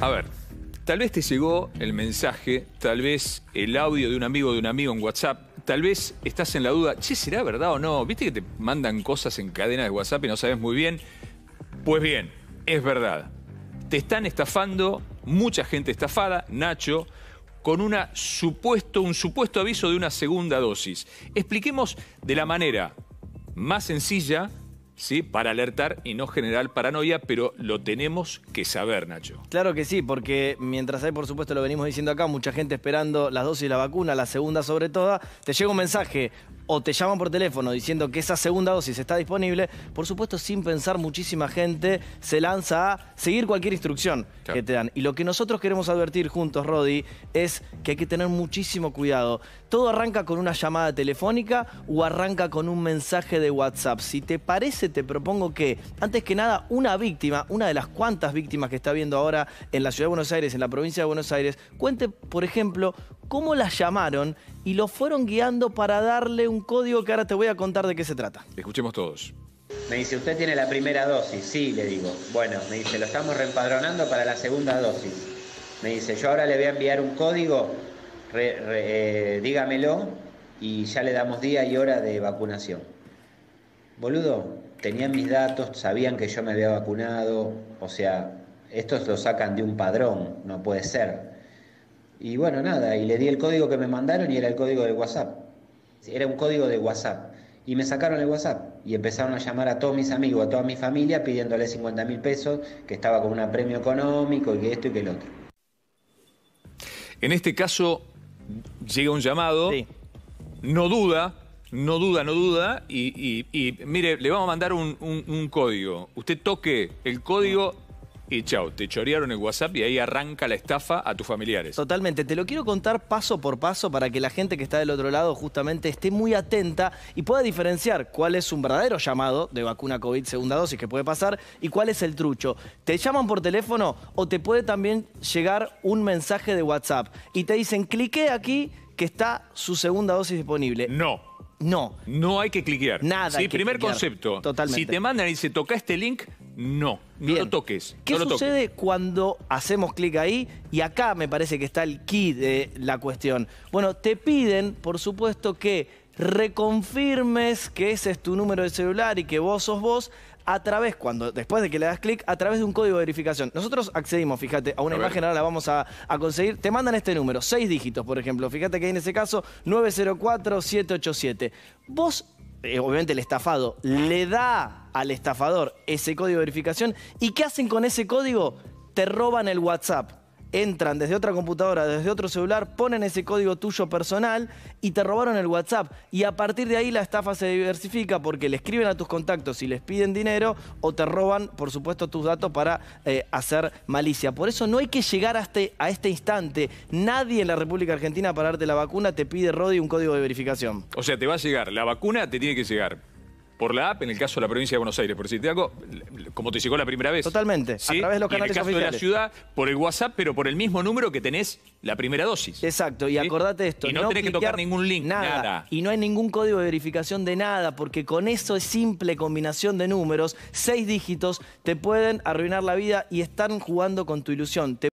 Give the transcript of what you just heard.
A ver, tal vez te llegó el mensaje, tal vez el audio de un amigo de un amigo en WhatsApp, tal vez estás en la duda, che, ¿será verdad o no? ¿Viste que te mandan cosas en cadena de WhatsApp y no sabes muy bien? Pues bien, es verdad. Te están estafando, mucha gente estafada, Nacho, con supuesto, un supuesto aviso de una segunda dosis. Expliquemos de la manera más sencilla ¿sí? para alertar y no generar paranoia, pero lo tenemos que saber, Nacho. Claro que sí, porque mientras hay, por supuesto, lo venimos diciendo acá, mucha gente esperando las dosis de la vacuna, la segunda sobre todo, te llega un mensaje, o te llaman por teléfono diciendo que esa segunda dosis está disponible, por supuesto sin pensar muchísima gente se lanza a seguir cualquier instrucción que te dan. Y lo que nosotros queremos advertir juntos, Rodi, es que hay que tener muchísimo cuidado. Todo arranca con una llamada telefónica o arranca con un mensaje de WhatsApp. Si te parece, te propongo que, antes que nada, una víctima, una de las cuantas víctimas que está viendo ahora en la ciudad de Buenos Aires, en la provincia de Buenos Aires, cuente, por ejemplo, cómo la llamaron y lo fueron guiando para darle un código que ahora te voy a contar de qué se trata. Escuchemos todos. Me dice, usted tiene la primera dosis. Sí, le digo. Bueno, me dice, lo estamos reempadronando para la segunda dosis. Me dice, yo ahora le voy a enviar un código, eh, dígamelo y ya le damos día y hora de vacunación. Boludo, tenían mis datos, sabían que yo me había vacunado, o sea, estos lo sacan de un padrón, no puede ser. Y bueno, nada, y le di el código que me mandaron y era el código de WhatsApp. Era un código de WhatsApp. Y me sacaron el WhatsApp y empezaron a llamar a todos mis amigos, a toda mi familia, pidiéndole 50 mil pesos, que estaba con un premio económico y que esto y que el otro. En este caso, llega un llamado, sí. no duda, no duda, no duda, y, mire, le vamos a mandar un código. Usted toque el código y chau, te chorearon el WhatsApp y ahí arranca la estafa a tus familiares. Totalmente, te lo quiero contar paso por paso para que la gente que está del otro lado justamente esté muy atenta y pueda diferenciar cuál es un verdadero llamado de vacuna COVID segunda dosis que puede pasar y cuál es el trucho. Te llaman por teléfono o te puede también llegar un mensaje de WhatsApp y te dicen, clique aquí que está su segunda dosis disponible. No. No. No hay que cliquear. Nada. Sí, primer concepto. Totalmente. Si te mandan y se toca este link, no, no lo toques. ¿Qué sucede cuando hacemos clic ahí? Y acá me parece que está el key de la cuestión. Bueno, te piden, por supuesto, que reconfirmes que ese es tu número de celular y que vos sos vos a través, cuando después de que le das clic, a través de un código de verificación. Nosotros accedimos, fíjate, a una imagen, ahora la vamos a, conseguir. Te mandan este número, seis dígitos, por ejemplo. Fíjate que en ese caso, 904-787. Vos eh, obviamente el estafado, le da al estafador ese código de verificación. ¿Y qué hacen con ese código? Te roban el WhatsApp entran desde otra computadora, desde otro celular, ponen ese código tuyo personal y te robaron el WhatsApp. Y a partir de ahí la estafa se diversifica porque le escriben a tus contactos y les piden dinero o te roban, por supuesto, tus datos para eh, hacer malicia. Por eso no hay que llegar a este, a este instante. Nadie en la República Argentina para darte la vacuna te pide, Rodi, un código de verificación. O sea, te va a llegar. La vacuna te tiene que llegar por la app, en el caso de la provincia de Buenos Aires, por decirte algo, como te llegó la primera vez. Totalmente, a través de los canales en el caso de la ciudad, por el WhatsApp, pero por el mismo número que tenés la primera dosis. Exacto, y acordate esto. Y no, tenés que tocar ningún link, nada. Y no hay ningún código de verificación de nada, porque con eso es simple combinación de números, seis dígitos, te pueden arruinar la vida y están jugando con tu ilusión.